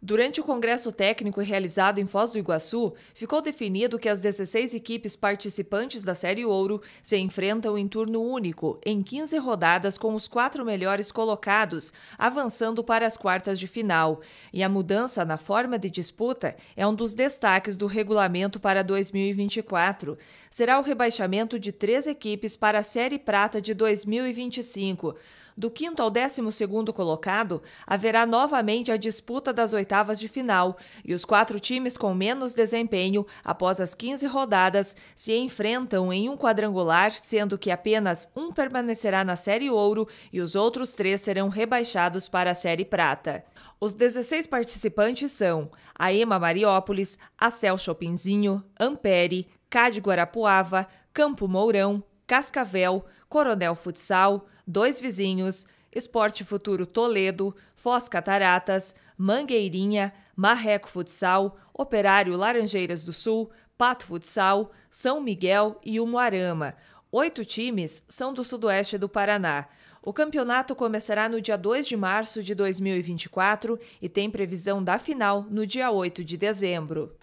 Durante o congresso técnico realizado em Foz do Iguaçu, ficou definido que as 16 equipes participantes da Série Ouro se enfrentam em turno único, em 15 rodadas com os quatro melhores colocados, avançando para as quartas de final. E a mudança na forma de disputa é um dos destaques do regulamento para 2024. Será o rebaixamento de três equipes para a Série Prata de 2025. Do quinto ao décimo segundo colocado, haverá novamente a disputa das oitavas oitavas de final e os quatro times com menos desempenho após as 15 rodadas se enfrentam em um quadrangular, sendo que apenas um permanecerá na Série Ouro e os outros três serão rebaixados para a Série Prata. Os 16 participantes são a Ema Mariópolis, a Cel Chopinzinho, Ampere, Cade Guarapuava, Campo Mourão, Cascavel, Coronel Futsal, Dois Vizinhos, Esporte Futuro Toledo, Foz Cataratas, Mangueirinha, Marreco Futsal, Operário Laranjeiras do Sul, Pato Futsal, São Miguel e Umuarama. Oito times são do sudoeste do Paraná. O campeonato começará no dia 2 de março de 2024 e tem previsão da final no dia 8 de dezembro.